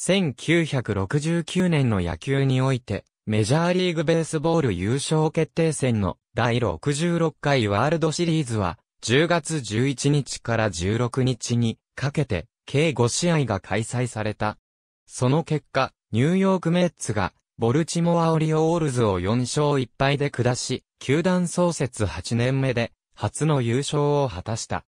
1969年の野球において、メジャーリーグベースボール優勝決定戦の第66回ワールドシリーズは、10月11日から16日にかけて、計5試合が開催された。その結果、ニューヨークメッツが、ボルチモアオリオールズを4勝1敗で下し、球団創設8年目で、初の優勝を果たした。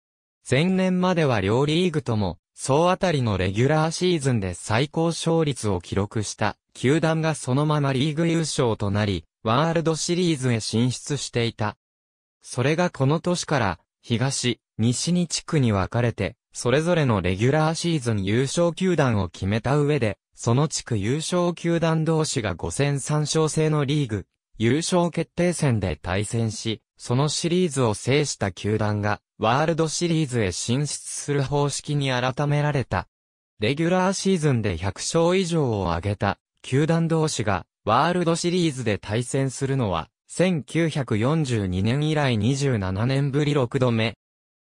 前年までは両リーグとも、総当たりのレギュラーシーズンで最高勝率を記録した球団がそのままリーグ優勝となり、ワールドシリーズへ進出していた。それがこの年から東、西に地区に分かれて、それぞれのレギュラーシーズン優勝球団を決めた上で、その地区優勝球団同士が5戦3勝制のリーグ優勝決定戦で対戦し、そのシリーズを制した球団が、ワールドシリーズへ進出する方式に改められた。レギュラーシーズンで100勝以上を挙げた、球団同士が、ワールドシリーズで対戦するのは、1942年以来27年ぶり6度目。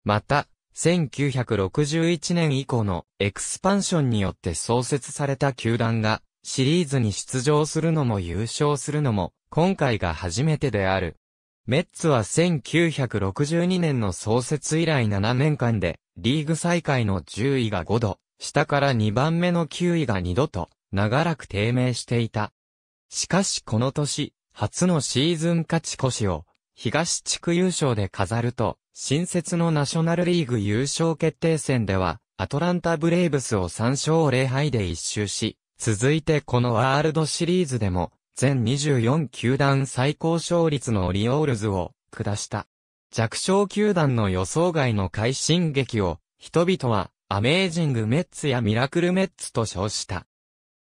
また、1961年以降のエクスパンションによって創設された球団がシリーズに出場するのも優勝するのも今回が初めてである。メッツは1962年の創設以来7年間で、リーグ再開の10位が5度、下から2番目の9位が2度と、長らく低迷していた。しかしこの年、初のシーズン勝ち越しを、東地区優勝で飾ると、新設のナショナルリーグ優勝決定戦では、アトランタブレイブスを3勝0敗で一周し、続いてこのワールドシリーズでも、全24球団最高勝率のオリオールズを下した。弱小球団の予想外の快進撃を、人々はアメージングメッツやミラクルメッツと称した。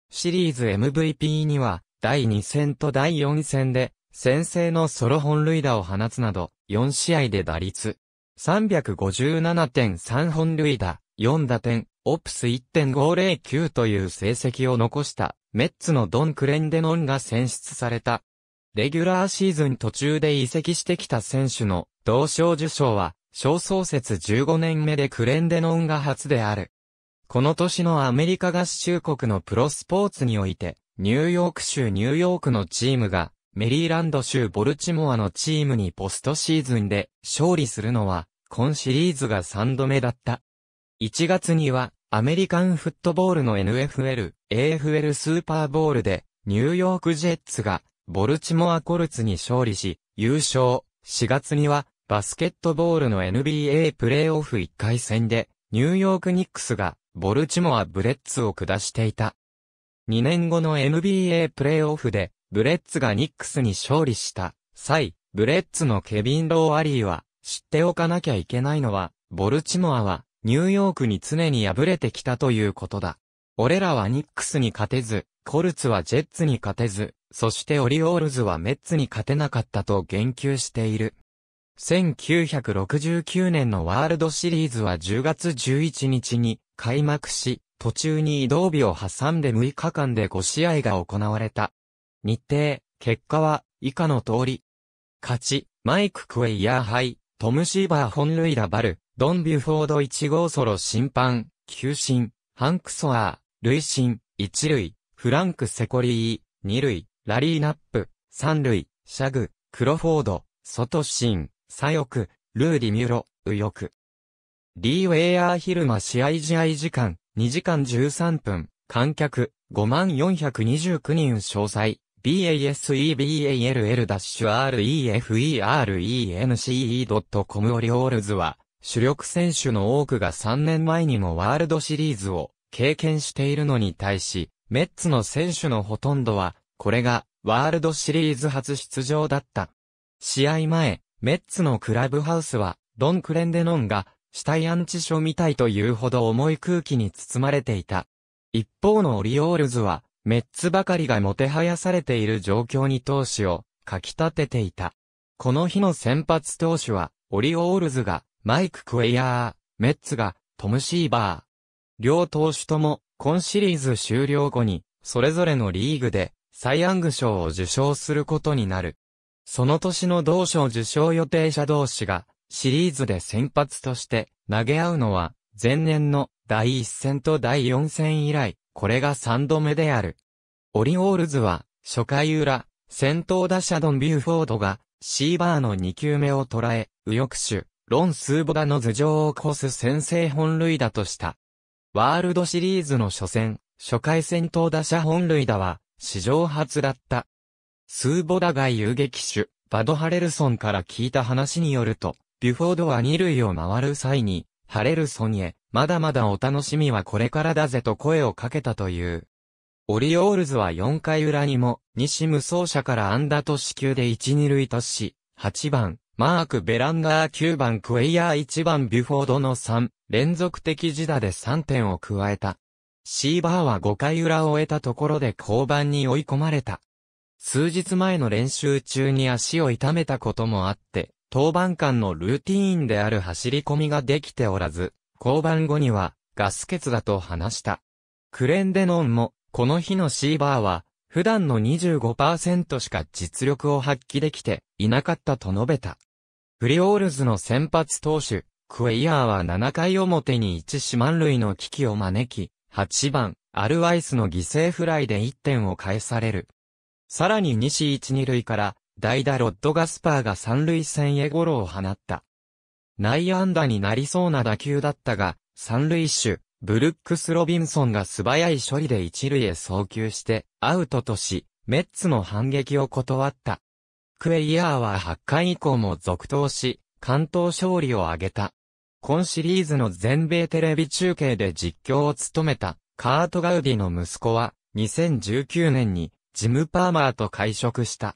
シリーズ MVP には、第2戦と第4戦で、先制のソロ本塁打を放つなど、4試合で打率、357.3本塁打、4打点、オプス1.509という成績を残したメッツのドン・クレンデノンが選出された。レギュラーシーズン途中で移籍してきた選手の同賞受賞は、小創設15年目でクレンデノンが初である。この年のアメリカ合衆国のプロスポーツにおいて、ニューヨーク州ニューヨークのチームが、メリーランド州ボルチモアのチームにポストシーズンで勝利するのは、今シリーズが3度目だった。1月には、アメリカンフットボールの NFL、AFL スーパーボールで、ニューヨークジェッツが、ボルチモアコルツに勝利し、優勝。4月には、バスケットボールの NBA プレーオフ1回戦で、ニューヨークニックスが、ボルチモア・ブレッツを下していた。2年後の NBA プレーオフで、ブレッツがニックスに勝利した際、ブレッツのケビン・ロー・アリーは、知っておかなきゃいけないのは、ボルチモアは、ニューヨークに常に敗れてきたということだ。俺らはニックスに勝てず、コルツはジェッツに勝てず、そしてオリオールズはメッツに勝てなかったと言及している。1969年のワールドシリーズは10月11日に開幕し、途中に移動日を挟んで6日間で5試合が行われた。日程、結果は以下の通り。勝ち、マイク・クエイヤーハイ、トム・シーバー本塁打バル、ドン・ビュフォード1号ソロ審判、球審、ハンク・ソアー、累審、1塁、フランク・セコリー、2塁、ラリー・ナップ、3塁、シャグ、クロフォード、ソト・シン、左翼、ルーリ・ミュロ、右翼。リー・ウェイアー昼間試合試合時間、2時間13分、観客、5429人詳細、baseball-reference.com オリオールズは、主力選手の多くが3年前にもワールドシリーズを経験しているのに対し、メッツの選手のほとんどは、これがワールドシリーズ初出場だった。試合前、メッツのクラブハウスは、ドン・クレンデノンが、死体安置所みたいというほど重い空気に包まれていた。一方のオリオールズは、メッツばかりがもてはやされている状況に投手を、かき立てていた。この日の先発投手は、オリオールズが、マイク・クエイヤー、メッツが、トム・シーバー。両投手とも、今シリーズ終了後に、それぞれのリーグで、サイ・ヤング賞を受賞することになる。その年の同賞受賞予定者同士が、シリーズで先発として、投げ合うのは、前年の第1戦と第4戦以来、これが3度目である。オリオールズは、初回裏、先頭打者ドン・ビューフォードが、シーバーの2球目を捉え、右翼手、ロン・スーボダの頭上を越す先制本塁打とした。ワールドシリーズの初戦、初回戦闘打者本塁打は、史上初だった。スーボダが遊撃手、バド・ハレルソンから聞いた話によると、ビュフォードは二塁を回る際に、ハレルソンへ、まだまだお楽しみはこれからだぜと声をかけたという。オリオールズは4回裏にも、西無走者から安打と死球で1、2塁とし、8番、マーク・ベランガー9番クエイヤー1番ビュフォードの3、連続的自打で3点を加えた。シーバーは5回裏を終えたところで降板に追い込まれた。数日前の練習中に足を痛めたこともあって、登板間のルーティーンである走り込みができておらず、降板後にはガス欠だと話した。クレンデノンも、この日のシーバーは、普段の25%しか実力を発揮できていなかったと述べた。フリオールズの先発投手、クエイヤーは7回表に1四万塁の危機を招き、8番、アルワイスの犠牲フライで1点を返される。さらに西1、二塁から、代打ロッド・ガスパーが三塁線へゴロを放った。内野安打になりそうな打球だったが、三塁手、ブルックス・ロビンソンが素早い処理で一塁へ送球して、アウトとし、メッツの反撃を断った。クエイヤーは8回以降も続投し、関東勝利を挙げた。今シリーズの全米テレビ中継で実況を務めた、カート・ガウディの息子は、2019年に、ジム・パーマーと会食した。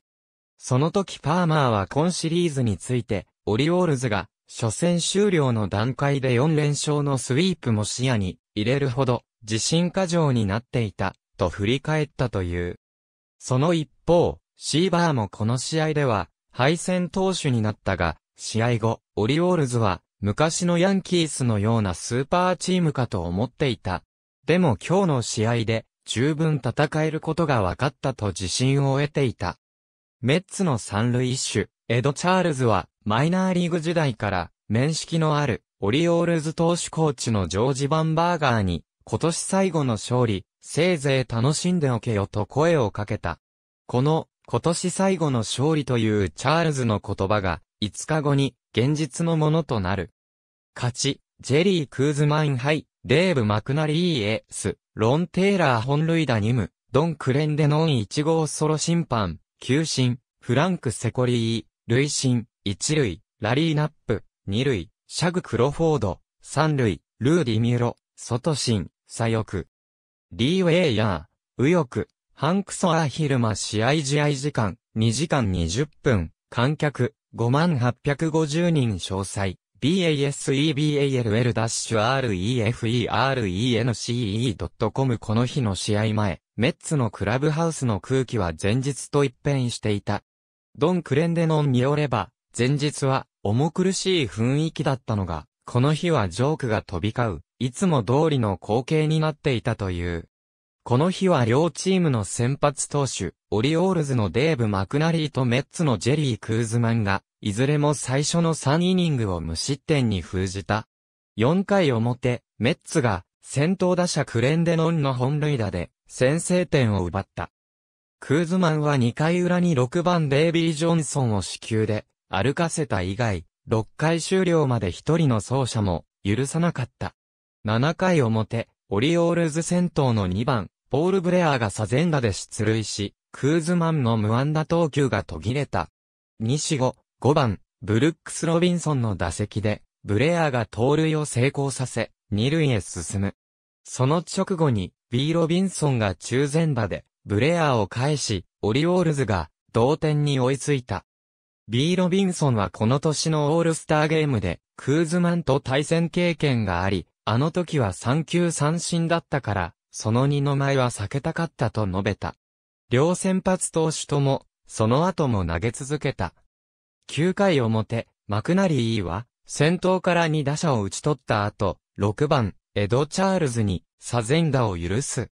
その時パーマーは今シリーズについて、オリオールズが初戦終了の段階で4連勝のスイープも視野に入れるほど自信過剰になっていたと振り返ったという。その一方、シーバーもこの試合では敗戦投手になったが、試合後、オリオールズは昔のヤンキースのようなスーパーチームかと思っていた。でも今日の試合で十分戦えることが分かったと自信を得ていた。メッツの三塁一種、エド・チャールズは、マイナーリーグ時代から、面識のある、オリオールズ投手コーチのジョージ・バンバーガーに、今年最後の勝利、せいぜい楽しんでおけよと声をかけた。この、今年最後の勝利というチャールズの言葉が、5日後に、現実のものとなる。勝ち、ジェリー・クーズマインハイ、デーブ・マクナリー・エース、ロン・テイラー本塁打ニム、ドン・クレンデノン1号ソロ審判、球審、フランク・セコリー、類心、一塁、ラリーナップ、二塁、シャグ・クロフォード、三塁、ルーディ・ミュロ、ソトシン、左翼。リー・ウェイヤー、右翼、ハンクソア・ヒルマ試合試合時間、2時間20分、観客、5850人詳細。baseball-ref-erence.com この日の試合前、メッツのクラブハウスの空気は前日と一変していた。ドン・クレンデノンによれば、前日は、重苦しい雰囲気だったのが、この日はジョークが飛び交う、いつも通りの光景になっていたという。この日は両チームの先発投手、オリオールズのデーブ・マクナリーとメッツのジェリー・クーズマンが、いずれも最初の3イニングを無失点に封じた。4回表、メッツが、先頭打者クレンデノンの本塁打で、先制点を奪った。クーズマンは2回裏に6番デイビー・ジョンソンを死給で歩かせた以外、6回終了まで1人の走者も許さなかった。7回表、オリオールズ戦闘の2番、ポール・ブレアーがサゼンダで出塁し、クーズマンの無安打投球が途切れた。西後、5番、ブルックス・ロビンソンの打席で、ブレアーが盗塁を成功させ、2塁へ進む。その直後に、B・ ロビンソンが中前打で、ブレアーを返し、オリオールズが同点に追いついた。B・ ロビンソンはこの年のオールスターゲームで、クーズマンと対戦経験があり、あの時は3球三振だったから、その二の前は避けたかったと述べた。両先発投手とも、その後も投げ続けた。9回表、マクナリーは、先頭から2打者を打ち取った後、6番、エド・チャールズに、サゼンダを許す。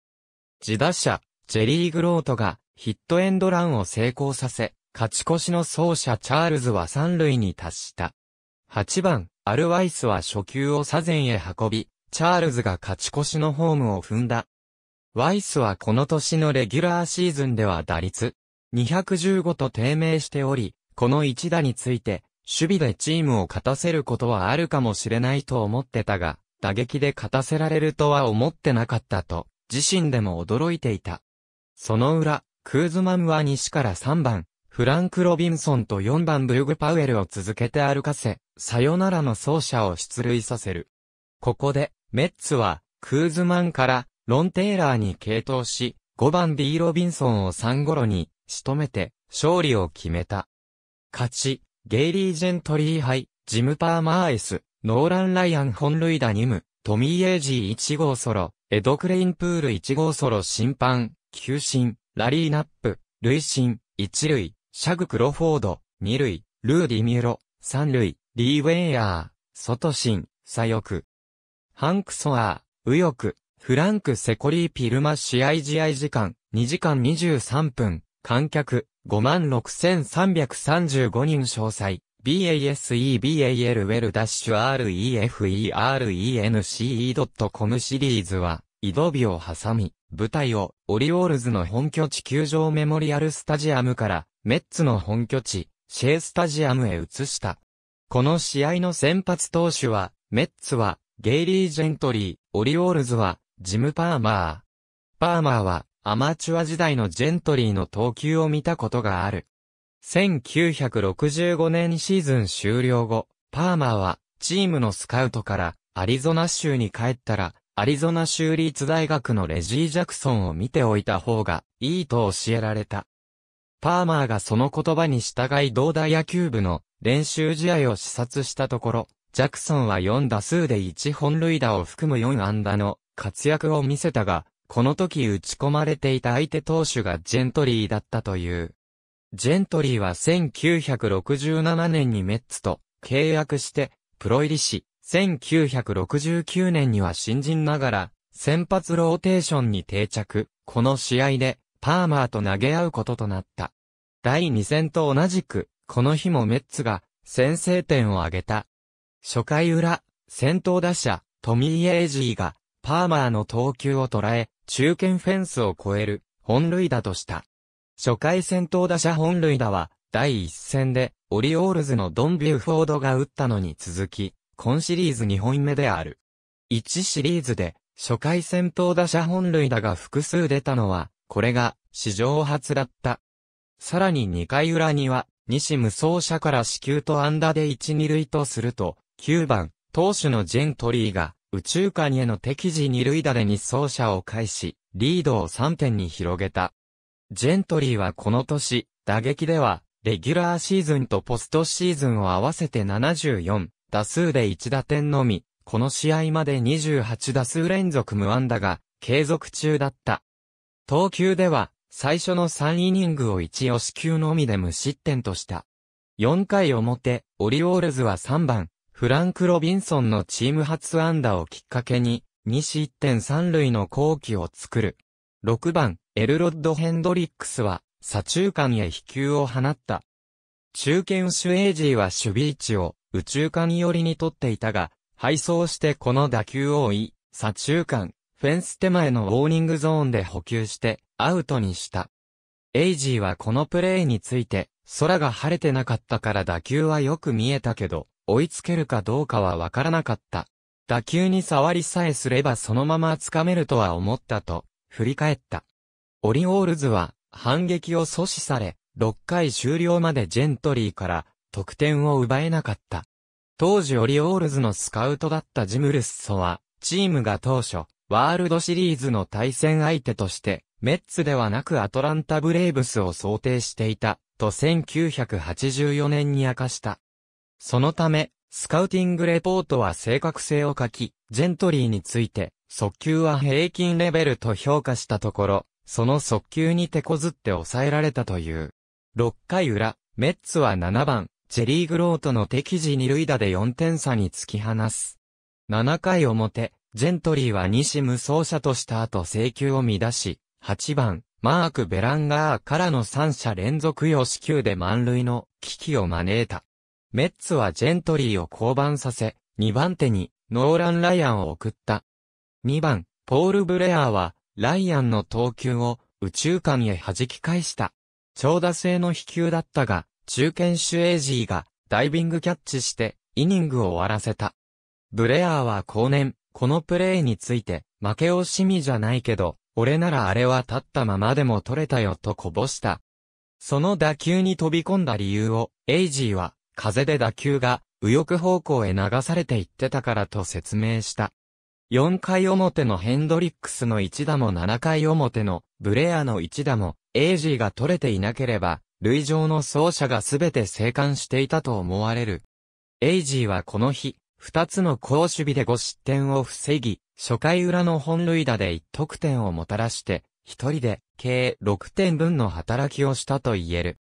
自打者、ジェリー・グロートがヒットエンドランを成功させ、勝ち越しの走者チャールズは三塁に達した。8番、アルワイスは初球を左前へ運び、チャールズが勝ち越しのホームを踏んだ。ワイスはこの年のレギュラーシーズンでは打率215と低迷しており、この一打について、守備でチームを勝たせることはあるかもしれないと思ってたが、打撃で勝たせられるとは思ってなかったと、自身でも驚いていた。その裏、クーズマンは西から3番、フランク・ロビンソンと4番ブルグ・パウエルを続けて歩かせ、さよならの走者を出塁させる。ここで、メッツは、クーズマンから、ロン・テイラーに継投し、5番 D・ ロビンソンを3頃に、仕留めて、勝利を決めた。勝ち、ゲイリー・ジェントリー杯、ジム・パーマーエス、ノーラン・ライアン本塁打2ム、トミー・エイジー1号ソロ、エド・クレインプール1号ソロ審判、球審、ラリーナップ、累審、一塁、シャグ・クロフォード、二塁、ルーディ・ミュロ、三塁、リー・ウェイヤー、外審、左翼。ハンク・ソアー、右翼、フランク・セコリー・ピルマ試合試合時間、2時間23分、観客、56,335人詳細。BASEBAL ウダッシュ REFERENCE.com シリーズは、移動日を挟み、舞台をオリオールズの本拠地球場メモリアルスタジアムからメッツの本拠地シェイスタジアムへ移した。この試合の先発投手は、メッツはゲイリー・ジェントリー、オリオールズはジム・パーマー。パーマーはアマチュア時代のジェントリーの投球を見たことがある。1965年シーズン終了後、パーマーはチームのスカウトからアリゾナ州に帰ったらアリゾナ州立大学のレジー・ジャクソンを見ておいた方がいいと教えられた。パーマーがその言葉に従い同大野球部の練習試合を視察したところ、ジャクソンは4打数で1本塁打を含む4安打の活躍を見せたが、この時打ち込まれていた相手投手がジェントリーだったという。ジェントリーは1967年にメッツと契約してプロ入りし、1969年には新人ながら、先発ローテーションに定着、この試合で、パーマーと投げ合うこととなった。第2戦と同じく、この日もメッツが、先制点を挙げた。初回裏、先頭打者、トミー・エイジーが、パーマーの投球を捉え、中堅フェンスを超える、本塁打とした。初回先頭打者本塁打は、第1戦で、オリオールズのドン・ビューフォードが打ったのに続き、今シリーズ2本目である。1シリーズで、初回先頭打者本塁打が複数出たのは、これが、史上初だった。さらに2回裏には、西無双者から死球とアンダで1、2塁とすると、9番、投手のジェントリーが、宇宙間への敵時2塁打で2走者を返し、リードを3点に広げた。ジェントリーはこの年、打撃では、レギュラーシーズンとポストシーズンを合わせて74、打数で1打点のみ、この試合まで28打数連続無安打が継続中だった。投球では、最初の3イニングを1押し球のみで無失点とした。4回表、オリオールズは3番、フランク・ロビンソンのチーム初安打をきっかけに、2失点3塁の後期を作る。6番、エルロッド・ヘンドリックスは、左中間へ飛球を放った。中堅守エイジーは守備位置を宇宙間寄りに取っていたが、配送してこの打球を追い、左中間、フェンス手前のウォーニングゾーンで補給して、アウトにした。エイジーはこのプレーについて、空が晴れてなかったから打球はよく見えたけど、追いつけるかどうかはわからなかった。打球に触りさえすればそのまま掴めるとは思ったと、振り返った。オリオールズは、反撃を阻止され、6回終了までジェントリーから、得点を奪えなかった。当時オリオールズのスカウトだったジムルッソは、チームが当初、ワールドシリーズの対戦相手として、メッツではなくアトランタブレーブスを想定していた、と1984年に明かした。そのため、スカウティングレポートは正確性を書き、ジェントリーについて、速球は平均レベルと評価したところ、その速球に手こずって抑えられたという。6回裏、メッツは7番、ジェリーグロートの敵時二塁打で4点差に突き放す。7回表、ジェントリーは西無走者とした後請求を乱し、8番、マーク・ベランガーからの3者連続用死球で満塁の危機を招いた。メッツはジェントリーを降板させ、2番手にノーラン・ライアンを送った。2番、ポール・ブレアーは、ライアンの投球を宇宙間へ弾き返した。長打性の飛球だったが、中堅手エイジーがダイビングキャッチしてイニングを終わらせた。ブレアーは後年、このプレーについて、負け惜しみじゃないけど、俺ならあれは立ったままでも取れたよとこぼした。その打球に飛び込んだ理由を、エイジーは、風で打球が右翼方向へ流されていってたからと説明した。4回表のヘンドリックスの一打も7回表のブレアの一打も、エイジーが取れていなければ、類上の走者がすべて生還していたと思われる。エイジーはこの日、二つの好守備で5失点を防ぎ、初回裏の本塁打で1得点をもたらして、一人で計6点分の働きをしたと言える。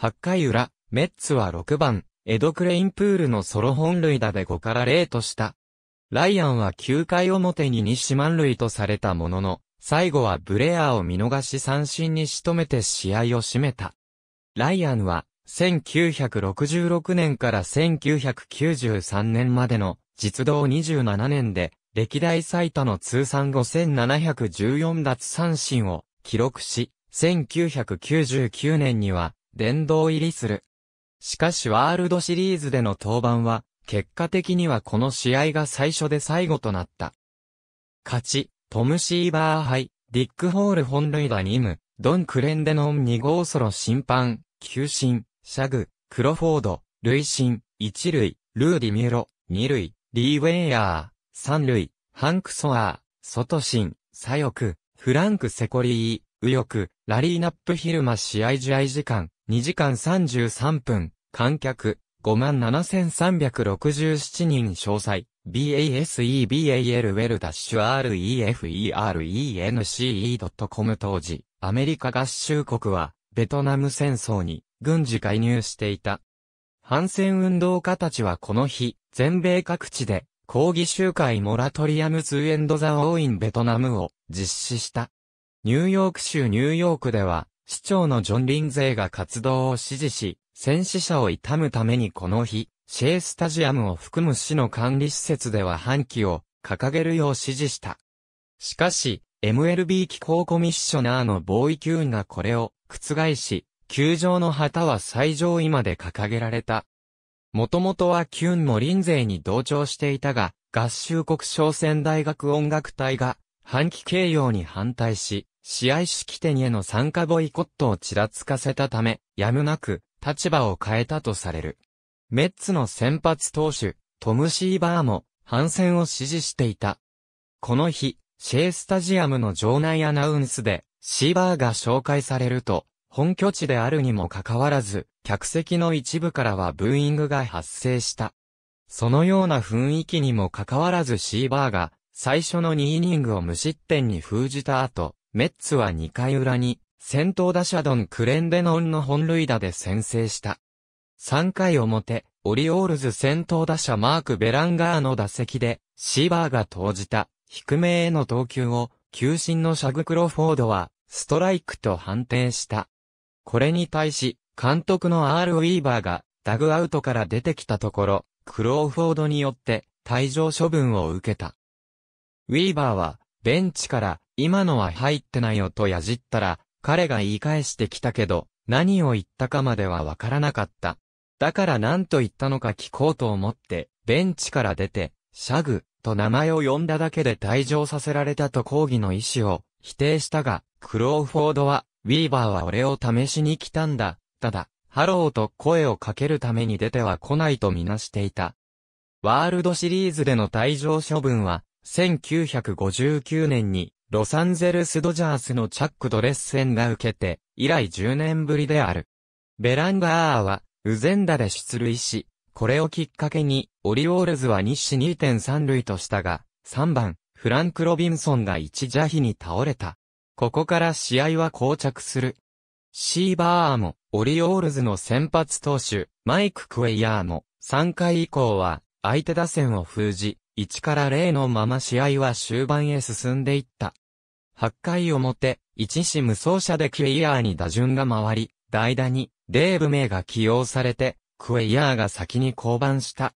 8回裏、メッツは6番、エド・クレインプールのソロ本塁打で5から0とした。ライアンは9回表に西満塁とされたものの、最後はブレアを見逃し三振に仕留めて試合を締めた。ライアンは、1966年から1993年までの実動27年で、歴代最多の通算5714奪三振を記録し、1999年には、殿堂入りする。しかしワールドシリーズでの登板は、結果的にはこの試合が最初で最後となった。勝ち、トム・シーバー杯、ディック・ホール本塁打2ム、ドン・クレンデノン2号ソロ審判、球審、シャグ、クロフォード、塁審、一塁、ルーディ・ミュロ、二塁、リー・ウェイヤー、三塁、ハンク・ソアー、ソトシン、左翼、フランク・セコリー、右翼、ラリー・ナップ・ヒルマ試合試合時間、2時間33分、観客、57,367人詳細、BASEBAL REFERENCE.com 当時、アメリカ合衆国は、ベトナム戦争に軍事介入していた。反戦運動家たちはこの日、全米各地で抗議集会モラトリアム2エンドザ・オーイン・ベトナムを実施した。ニューヨーク州ニューヨークでは、市長のジョン・リンゼイが活動を支持し、戦死者を悼むためにこの日、シェイスタジアムを含む市の管理施設では半旗を掲げるよう指示した。しかし、MLB 機構コミッショナーのボーイ・キューンがこれを覆し、球場の旗は最上位まで掲げられた。もともとはキュンも林勢に同調していたが、合衆国商船大学音楽隊が、反旗形容に反対し、試合式典への参加ボイコットをちらつかせたため、やむなく、立場を変えたとされる。メッツの先発投手、トム・シーバーも、反戦を支持していた。この日、シェイスタジアムの場内アナウンスで、シーバーが紹介されると、本拠地であるにもかかわらず、客席の一部からはブーイングが発生した。そのような雰囲気にもかかわらずシーバーが、最初の2イニングを無失点に封じた後、メッツは2回裏に、先頭打者ドン・クレンデノンの本塁打で先制した。3回表、オリオールズ先頭打者マーク・ベランガーの打席で、シーバーが投じた低めへの投球を球審のシャグ・クロフォードは、ストライクと判定した。これに対し、監督の R・ ウィーバーが、ダグアウトから出てきたところ、クローフォードによって、退場処分を受けた。ウィーバーは、ベンチから、今のは入ってないよとやじったら、彼が言い返してきたけど、何を言ったかまではわからなかった。だから何と言ったのか聞こうと思って、ベンチから出て、シャグ、と名前を呼んだだけで退場させられたと抗議の意思を否定したが、クローフォードは、ウィーバーは俺を試しに来たんだ、ただ、ハローと声をかけるために出ては来ないとみなしていた。ワールドシリーズでの退場処分は、1959年に、ロサンゼルスドジャースのチャック・ドレッセンが受けて、以来10年ぶりである。ベランガーは、ウゼンダで出塁し、これをきっかけに、オリオールズは日誌2.3塁としたが、3番、フランク・ロビンソンが一邪非に倒れた。ここから試合は膠着する。シーバーも、オリオールズの先発投手、マイク・クエイヤーも、3回以降は、相手打線を封じ、1から0のまま試合は終盤へ進んでいった。8回表、一死無双者でクエイヤーに打順が回り、代打に、デーブ・メイが起用されて、クエイヤーが先に降板した。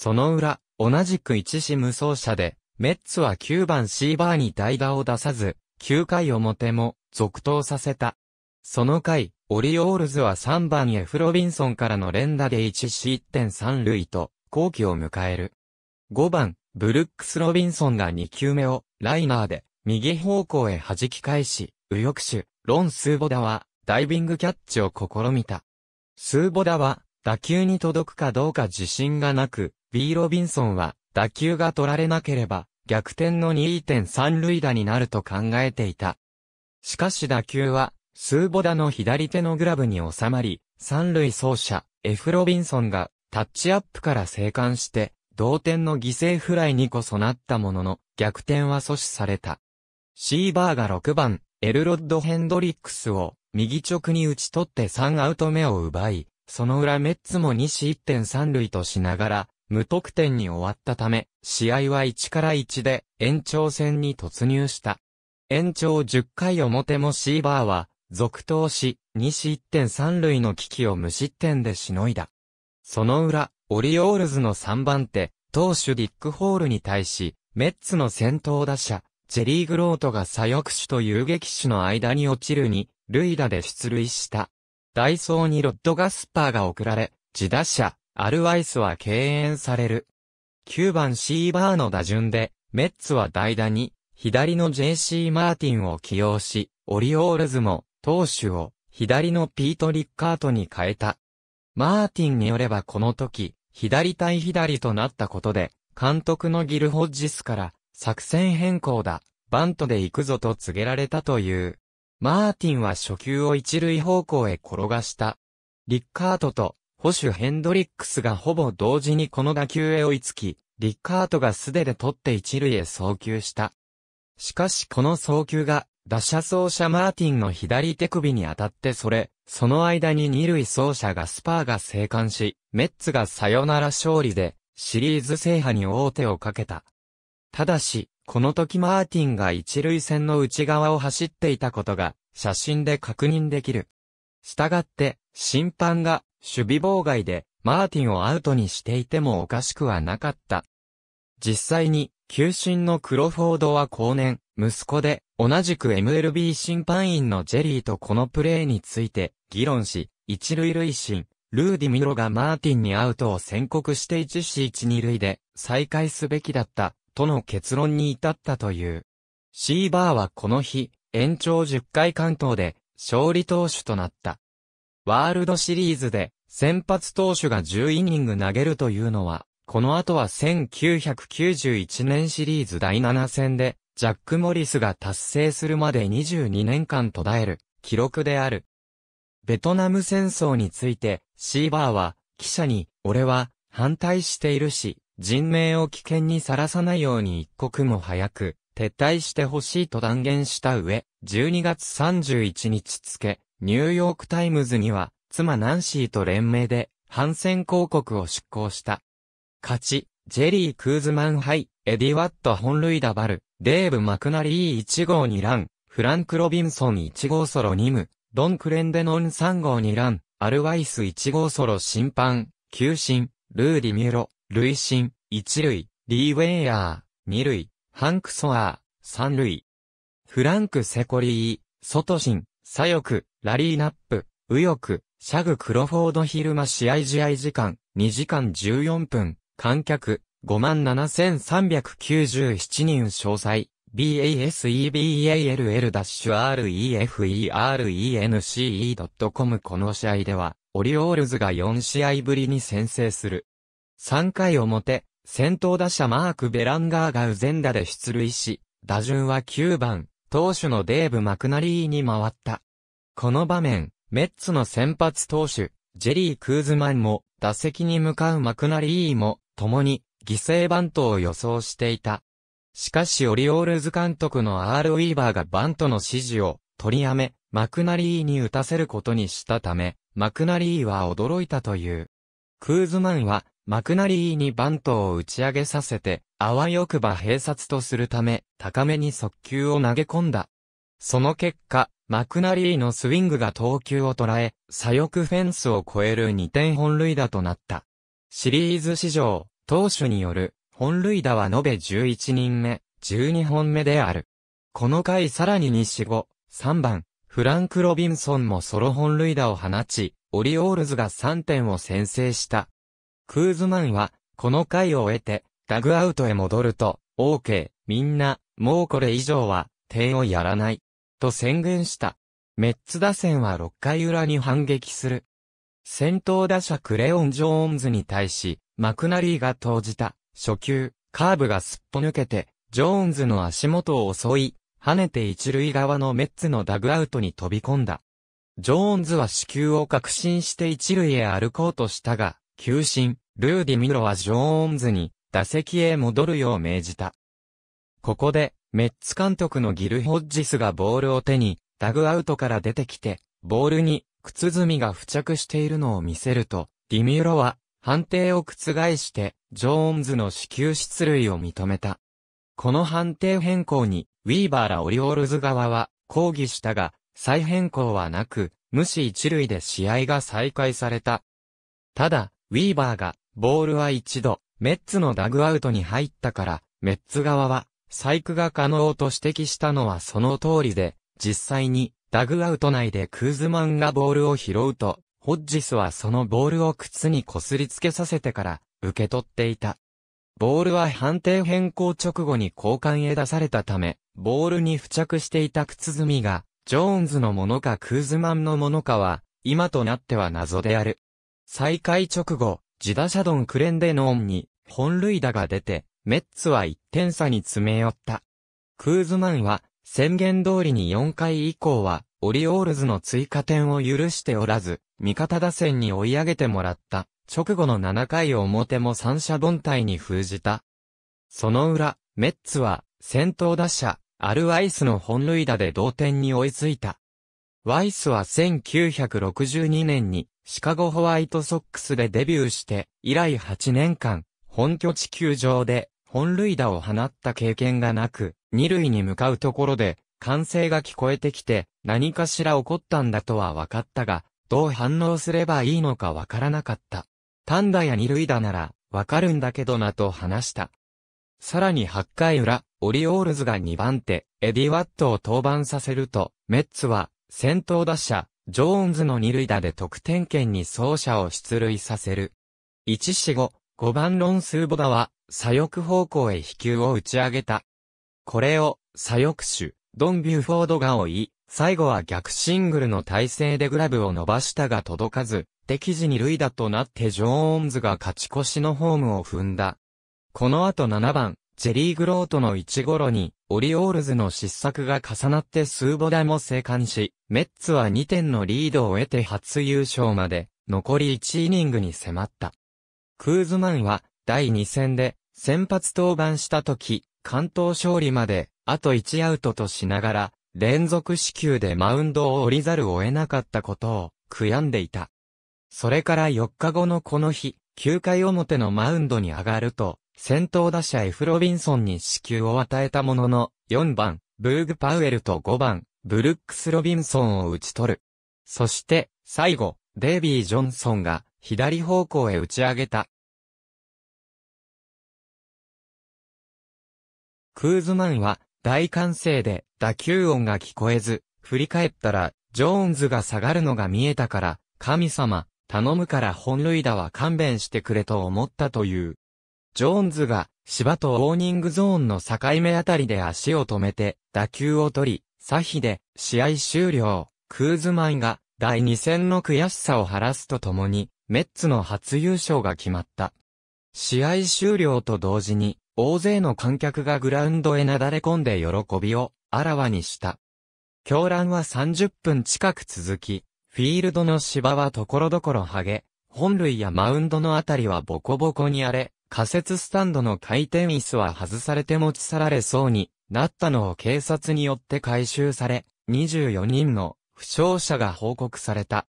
その裏、同じく一死無双者で、メッツは9番シーバーに代打を出さず、9回表も続投させた。その回、オリオールズは3番 F ロビンソンからの連打で1失1 3塁と、後期を迎える。5番、ブルックス・ロビンソンが2球目を、ライナーで、右方向へ弾き返し、右翼手、ロン・スーボダは、ダイビングキャッチを試みた。スーボダは、打球に届くかどうか自信がなく、B・ ロビンソンは、打球が取られなければ、逆転の2.3塁打になると考えていた。しかし打球は、スーボダの左手のグラブに収まり、三塁走者、F・ ロビンソンが、タッチアップから生還して、同点の犠牲フライにこそなったものの、逆転は阻止された。シーバーが6番、エルロッド・ヘンドリックスを、右直に打ち取って3アウト目を奪い、その裏メッツも西1.3塁としながら、無得点に終わったため、試合は1から1で延長戦に突入した。延長10回表もシーバーは、続投し、2 1点3塁の危機を無失点でしのいだ。その裏、オリオールズの3番手、投手ディック・ホールに対し、メッツの先頭打者、ジェリー・グロートが左翼手と遊撃手の間に落ちるに、塁打で出塁した。ダイソーにロッド・ガスパーが送られ、自打者、アルワイスは敬遠される。9番シーバーの打順で、メッツは代打に、左の JC マーティンを起用し、オリオールズも、投手を、左のピート・リッカートに変えた。マーティンによればこの時、左対左となったことで、監督のギル・ホッジスから、作戦変更だ、バントで行くぞと告げられたという。マーティンは初球を一塁方向へ転がした。リッカートと保守ヘンドリックスがほぼ同時にこの打球へ追いつき、リッカートが素手で取って一塁へ送球した。しかしこの送球が、打者走者マーティンの左手首に当たってそれ、その間に二塁走者がスパーが生還し、メッツがサヨナラ勝利で、シリーズ制覇に王手をかけた。ただし、この時マーティンが一塁線の内側を走っていたことが、写真で確認できる。したがって、審判が守備妨害でマーティンをアウトにしていてもおかしくはなかった。実際に、球審のクロフォードは後年、息子で、同じく MLB 審判員のジェリーとこのプレーについて、議論し、一塁塁審、ルーディ・ミロがマーティンにアウトを宣告して一死一二塁で、再開すべきだった、との結論に至ったという。シーバーはこの日、延長10回関東で、勝利投手となった。ワールドシリーズで先発投手が10イニング投げるというのは、この後は1991年シリーズ第7戦で、ジャック・モリスが達成するまで22年間途絶える記録である。ベトナム戦争について、シーバーは記者に、俺は反対しているし、人命を危険にさらさないように一刻も早く撤退してほしいと断言した上、12月31日付、ニューヨークタイムズには、妻ナンシーと連名で、反戦広告を出稿した。勝ち、ジェリー・クーズマンハイ、エディ・ワット本塁打バル、デーブ・マクナリー1号2ラン、フランク・ロビンソン1号ソロ2ム、ドン・クレンデノン3号2ラン、アルワイス1号ソロ審判、球審、ルーディ・ミュロ、累審、1塁、リー・ウェイヤー、2塁、ハンク・ソアー、三塁。フランク・セコリー、ソトシン、左翼、ラリー・ナップ、右翼、シャグ・クロフォード・昼間試合試合時間、2時間14分、観客、57,397人詳細。baseball-ref-erence.com この試合では、オリオールズが4試合ぶりに先制する。3回表、先頭打者マーク・ベランガーがウゼンダで出塁し、打順は9番、投手のデーブ・マクナリーに回った。この場面、メッツの先発投手、ジェリー・クーズマンも、打席に向かうマクナリーも、共に、犠牲バントを予想していた。しかしオリオールズ監督のアール・ウィーバーがバントの指示を、取りやめ、マクナリーに打たせることにしたため、マクナリーは驚いたという。クーズマンは、マクナリーにバントを打ち上げさせて、あわよくば併殺とするため、高めに速球を投げ込んだ。その結果、マクナリーのスイングが投球を捉え、左翼フェンスを超える2点本塁打となった。シリーズ史上、投手による本塁打は延べ11人目、12本目である。この回さらに西後、3番、フランク・ロビンソンもソロ本塁打を放ち、オリオールズが3点を先制した。クーズマンは、この回を終えて、ダグアウトへ戻ると、OK、みんな、もうこれ以上は、点をやらない。と宣言した。メッツ打線は6回裏に反撃する。先頭打者クレオン・ジョーンズに対し、マクナリーが投じた、初球、カーブがすっぽ抜けて、ジョーンズの足元を襲い、跳ねて一塁側のメッツのダグアウトに飛び込んだ。ジョーンズは死球を確信して一塁へ歩こうとしたが、球審、ルーディ・ミロはジョーンズに打席へ戻るよう命じた。ここで、メッツ監督のギル・ホッジスがボールを手に、ダグアウトから出てきて、ボールに靴墨が付着しているのを見せると、ディミュロは判定を覆して、ジョーンズの死球出塁を認めた。この判定変更に、ウィーバーらオリオールズ側は抗議したが、再変更はなく、無視一塁で試合が再開された。ただ、ウィーバーが、ボールは一度、メッツのダグアウトに入ったから、メッツ側は、細工が可能と指摘したのはその通りで、実際に、ダグアウト内でクーズマンがボールを拾うと、ホッジスはそのボールを靴にこすりつけさせてから、受け取っていた。ボールは判定変更直後に交換へ出されたため、ボールに付着していた靴積みが、ジョーンズのものかクーズマンのものかは、今となっては謎である。再開直後、ジダシャドン・クレンデノーンに、本塁打が出て、メッツは1点差に詰め寄った。クーズマンは、宣言通りに4回以降は、オリオールズの追加点を許しておらず、味方打線に追い上げてもらった。直後の7回表も三者凡退に封じた。その裏、メッツは、先頭打者、アル・ワイスの本塁打で同点に追いついた。ワイスは1962年に、シカゴホワイトソックスでデビューして、以来8年間、本拠地球上で、本塁打を放った経験がなく、二塁に向かうところで、歓声が聞こえてきて、何かしら起こったんだとは分かったが、どう反応すればいいのか分からなかった。ンダや二塁打なら、わかるんだけどなと話した。さらに8回裏、オリオールズが2番手、エディ・ワットを登板させると、メッツは、先頭打者、ジョーンズの二塁打で得点圏に走者を出塁させる。1四5、5番ロンスーボダは、左翼方向へ飛球を打ち上げた。これを、左翼手、ドン・ビューフォードが追い、最後は逆シングルの体勢でグラブを伸ばしたが届かず、って記事に類打となってジョーンズが勝ち越しのホームを踏んだ。この後7番、ジェリー・グロートの1頃に、オリオールズの失策が重なってスーボダも生還し、メッツは2点のリードを得て初優勝まで、残り1イニングに迫った。クーズマンは、第2戦で、先発登板した時、関東勝利まで、あと1アウトとしながら、連続死球でマウンドを降りざるを得なかったことを、悔やんでいた。それから4日後のこの日、9回表のマウンドに上がると、先頭打者 F ロビンソンに死球を与えたものの、4番、ブーグ・パウエルと5番、ブルックス・ロビンソンを打ち取る。そして、最後、デイビー・ジョンソンが、左方向へ打ち上げた。クーズマンは、大歓声で、打球音が聞こえず、振り返ったら、ジョーンズが下がるのが見えたから、神様、頼むから本塁打は勘弁してくれと思ったという。ジョーンズが芝とオーニングゾーンの境目あたりで足を止めて打球を取り、サヒで試合終了。クーズマンが第2戦の悔しさを晴らすとともに、メッツの初優勝が決まった。試合終了と同時に、大勢の観客がグラウンドへなだれ込んで喜びをあらわにした。狂乱は30分近く続き、フィールドの芝はところどころハゲ、本塁やマウンドのあたりはボコボコに荒れ、仮設スタンドの回転椅子は外されて持ち去られそうになったのを警察によって回収され、24人の負傷者が報告された。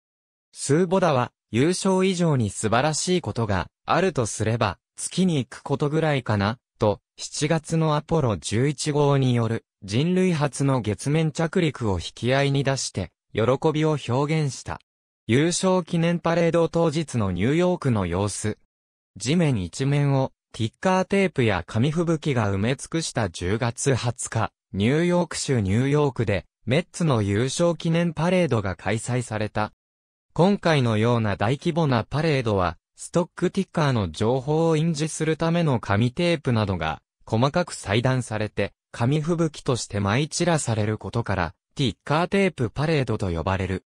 スーボダは優勝以上に素晴らしいことがあるとすれば、月に行くことぐらいかな、と、7月のアポロ11号による人類初の月面着陸を引き合いに出して、喜びを表現した。優勝記念パレード当日のニューヨークの様子。地面一面をティッカーテープや紙吹雪が埋め尽くした10月20日、ニューヨーク州ニューヨークでメッツの優勝記念パレードが開催された。今回のような大規模なパレードは、ストックティッカーの情報を印字するための紙テープなどが細かく裁断されて紙吹雪として舞い散らされることから、ティッカーテープパレードと呼ばれる。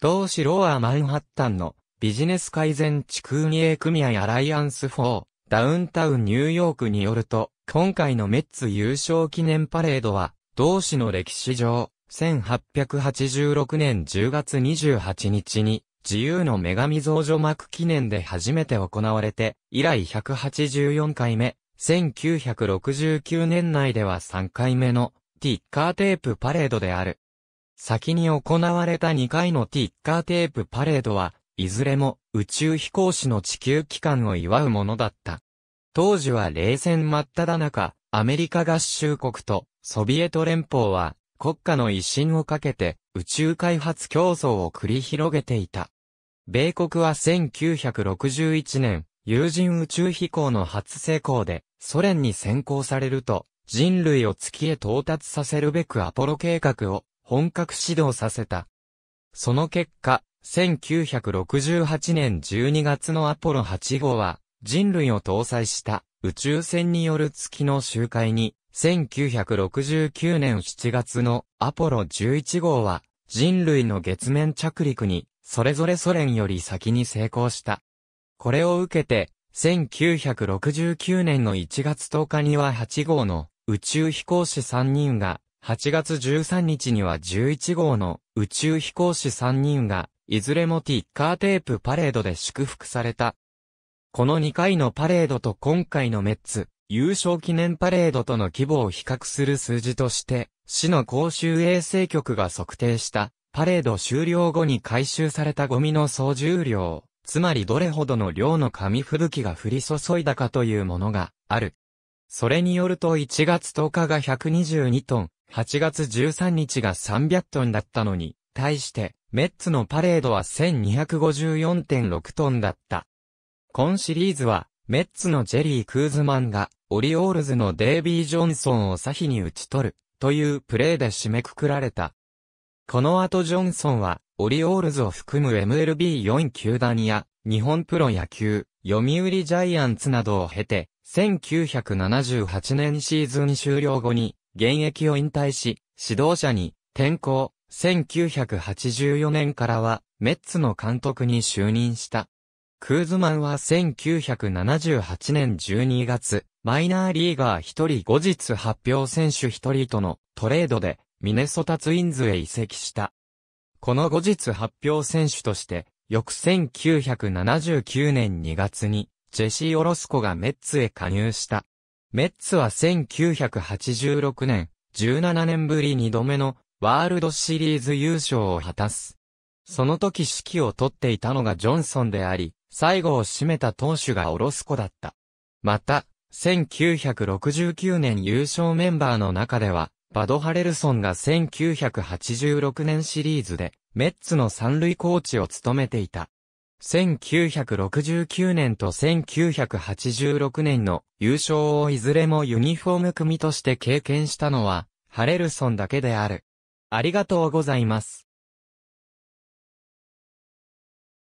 同志ローアマンハッタンのビジネス改善地区運営組合アライアンス4ダウンタウンニューヨークによると、今回のメッツ優勝記念パレードは、同志の歴史上、1886年10月28日に、自由の女神増女幕記念で初めて行われて、以来184回目、1969年内では3回目のティッカーテープパレードである。先に行われた2回のティッカーテープパレードは、いずれも宇宙飛行士の地球帰還を祝うものだった。当時は冷戦真っ只中、アメリカ合衆国とソビエト連邦は国家の威信をかけて宇宙開発競争を繰り広げていた。米国は1961年、有人宇宙飛行の初成功でソ連に先行されると人類を月へ到達させるべくアポロ計画を本格始動させた。その結果、1968年12月のアポロ8号は、人類を搭載した宇宙船による月の周回に、1969年7月のアポロ11号は、人類の月面着陸に、それぞれソ連より先に成功した。これを受けて、1969年の1月10日には8号の宇宙飛行士3人が、8月13日には11号の宇宙飛行士3人が、いずれもティッカーテープパレードで祝福された。この2回のパレードと今回のメッツ、優勝記念パレードとの規模を比較する数字として、市の公衆衛生局が測定した、パレード終了後に回収されたゴミの総重量、つまりどれほどの量の紙吹雪が降り注いだかというものがある。それによると1月10日が122トン、8月13日が300トンだったのに、対して、メッツのパレードは1254.6トンだった。今シリーズは、メッツのジェリー・クーズマンが、オリオールズのデイビー・ジョンソンを左ヒに打ち取る、というプレーで締めくくられた。この後ジョンソンは、オリオールズを含む MLB4 球団や、日本プロ野球、読売ジャイアンツなどを経て、1978年シーズン終了後に現役を引退し、指導者に転向、1984年からはメッツの監督に就任した。クーズマンは1978年12月、マイナーリーガー一人後日発表選手一人とのトレードでミネソタツインズへ移籍した。この後日発表選手として、翌1979年2月にジェシー・オロスコがメッツへ加入した。メッツは1986年、17年ぶり2度目のワールドシリーズ優勝を果たす。その時指揮を取っていたのがジョンソンであり、最後を締めた投手がオロスコだった。また、1969年優勝メンバーの中では、バド・ハレルソンが1986年シリーズで、メッツの三塁コーチを務めていた。1969年と1986年の優勝をいずれもユニフォーム組として経験したのは、ハレルソンだけである。ありがとうございます。